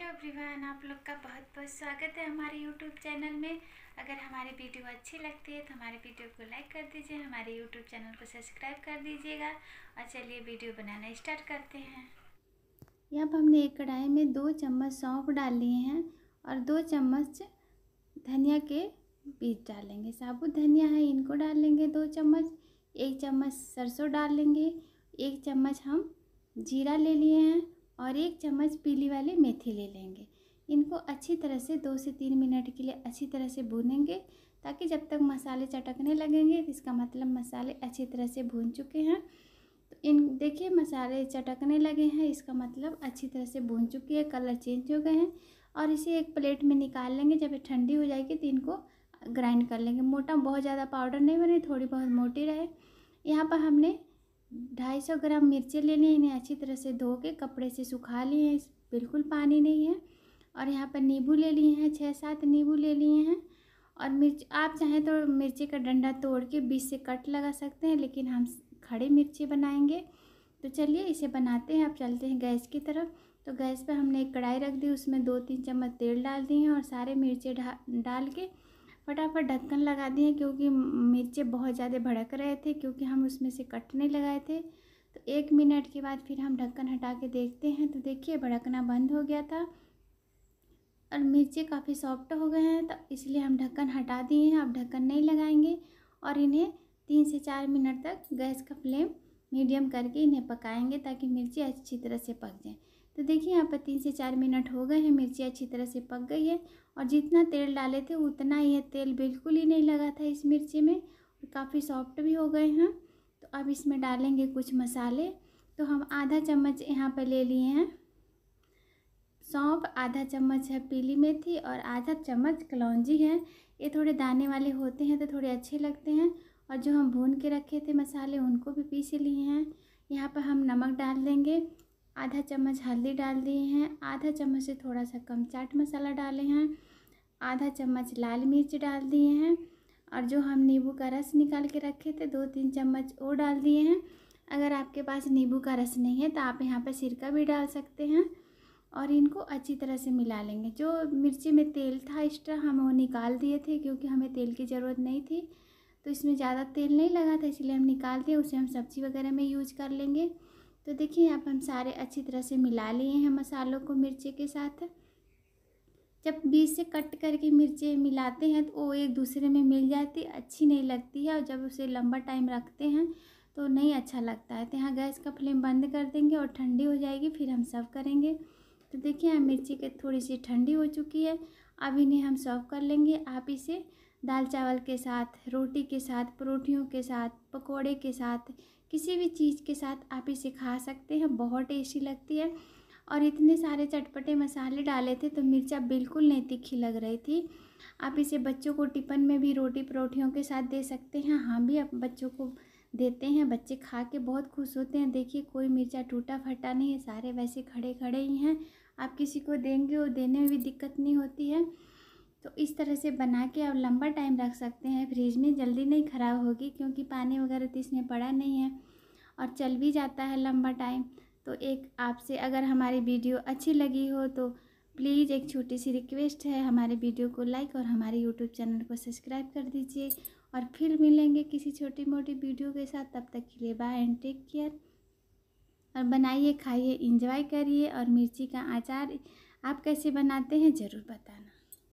hello everyone आप लोग का बहुत बहुत स्वागत है हमारे यूट्यूब चैनल में अगर हमारी वीडियो अच्छी लगती है तो हमारे वीडियो को लाइक कर दीजिए हमारे यूट्यूब चैनल को सब्सक्राइब कर दीजिएगा और चलिए वीडियो बनाना स्टार्ट करते हैं यहाँ पर हमने एक कढ़ाई में दो चम्मच सौंफ डाल लिए हैं और दो चम्मच धनिया के बीज डालेंगे साबुत धनिया है इनको डाल लेंगे दो चम्मच एक चम्मच सरसों डाल लेंगे एक चम्मच हम जीरा ले लिए हैं और एक चम्मच पीली वाली मेथी ले लेंगे इनको अच्छी तरह से दो से तीन मिनट के लिए अच्छी तरह से भूनेंगे ताकि जब तक मसाले चटकने लगेंगे तो इसका मतलब मसाले अच्छी तरह से भून चुके हैं तो इन देखिए मसाले चटकने लगे हैं इसका मतलब अच्छी तरह से भून चुकी है कलर चेंज हो गए हैं और इसे एक प्लेट में निकाल लेंगे जब ये ठंडी हो जाएगी तो इनको ग्राइंड कर लेंगे मोटा बहुत ज़्यादा पाउडर नहीं बने थोड़ी बहुत मोटी रहे यहाँ पर हमने ढाई सौ ग्राम मिर्चें ले लें इन्हें अच्छी तरह से धो के कपड़े से सुखा लिए हैं बिल्कुल पानी नहीं है और यहाँ पर नींबू ले लिए हैं छः सात नींबू ले लिए हैं और मिर्च आप चाहें तो मिर्ची का डंडा तोड़ के बीच से कट लगा सकते हैं लेकिन हम खड़े मिर्ची बनाएंगे तो चलिए इसे बनाते हैं आप चलते हैं गैस की तरफ तो गैस पर हमने एक कढ़ाई रख दी उसमें दो तीन चम्मच तेल डाल दिए हैं और सारे मिर्चे डाल के फटाफट ढक्कन लगा दिए क्योंकि मिर्चे बहुत ज़्यादा भड़क रहे थे क्योंकि हम उसमें से कटने लगाए थे तो एक मिनट के बाद फिर हम ढक्कन हटा के देखते हैं तो देखिए भड़कना बंद हो गया था और मिर्चे काफ़ी सॉफ्ट हो गए हैं तो इसलिए हम ढक्कन हटा दिए हैं अब ढक्कन नहीं लगाएंगे और इन्हें तीन से चार मिनट तक गैस का फ्लेम मीडियम करके इन्हें पकाएंगे ताकि मिर्ची अच्छी तरह से पक जाए तो देखिए यहाँ पर तीन से चार मिनट हो गए हैं मिर्ची अच्छी तरह से पक गई है और जितना तेल डाले थे उतना ही तेल बिल्कुल ही नहीं लगा था इस मिर्ची में और काफ़ी सॉफ्ट भी हो गए हैं तो अब इसमें डालेंगे कुछ मसाले तो हम आधा चम्मच यहाँ पर ले लिए हैं सौंप आधा चम्मच है पीली मेथी और आधा चम्मच कलौजी है ये थोड़े दाने वाले होते हैं तो थोड़े अच्छे लगते हैं और जो हम भून के रखे थे मसाले उनको भी पीस लिए हैं यहाँ पर हम नमक डाल देंगे आधा चम्मच हल्दी डाल दिए हैं आधा चम्मच से थोड़ा सा कम चाट मसाला डाले हैं आधा चम्मच लाल मिर्च डाल दिए हैं और जो हम नींबू का रस निकाल के रखे थे दो तीन चम्मच वो डाल दिए हैं अगर आपके पास नींबू का रस नहीं है तो आप यहाँ पर सिरका भी डाल सकते हैं और इनको अच्छी तरह से मिला लेंगे जो मिर्ची में तेल था एक्स्ट्रा हम वो निकाल दिए थे क्योंकि हमें तेल की ज़रूरत नहीं थी तो इसमें ज़्यादा तेल नहीं लगा था इसलिए हम निकाल दिए उसे हम सब्ज़ी वगैरह में यूज कर लेंगे तो देखिए अब हम सारे अच्छी तरह से मिला लिए हैं मसालों को मिर्ची के साथ जब बीज से कट करके मिर्चे मिलाते हैं तो वो एक दूसरे में मिल जाती अच्छी नहीं लगती है और जब उसे लंबा टाइम रखते हैं तो नहीं अच्छा लगता है तो यहाँ गैस का फ्लेम बंद कर देंगे और ठंडी हो जाएगी फिर हम सर्व करेंगे तो देखिए यहाँ मिर्ची के थोड़ी सी ठंडी हो चुकी है अब इन्हें हम सर्व कर लेंगे आप इसे दाल चावल के साथ रोटी के साथ परोठियों के साथ पकौड़े के साथ किसी भी चीज़ के साथ आप इसे खा सकते हैं बहुत टेस्टी लगती है और इतने सारे चटपटे मसाले डाले थे तो मिर्चा बिल्कुल नहीं तीखी लग रही थी आप इसे बच्चों को टिफ़न में भी रोटी परोठियों के साथ दे सकते हैं हम हाँ भी आप बच्चों को देते हैं बच्चे खा के बहुत खुश होते हैं देखिए कोई मिर्चा टूटा फटा नहीं है सारे वैसे खड़े खड़े ही हैं आप किसी को देंगे और देने में भी दिक्कत नहीं होती है इस तरह से बना के और लंबा टाइम रख सकते हैं फ्रिज में जल्दी नहीं ख़राब होगी क्योंकि पानी वगैरह तो इसमें पड़ा नहीं है और चल भी जाता है लंबा टाइम तो एक आपसे अगर हमारी वीडियो अच्छी लगी हो तो प्लीज़ एक छोटी सी रिक्वेस्ट है हमारे वीडियो को लाइक और हमारे यूट्यूब चैनल को सब्सक्राइब कर दीजिए और फिर मिलेंगे किसी छोटी मोटी वीडियो के साथ तब तक के लिए बाय एंड टेक केयर और बनाइए खाइए इंजॉय करिए और मिर्ची का अचार आप कैसे बनाते हैं ज़रूर बताना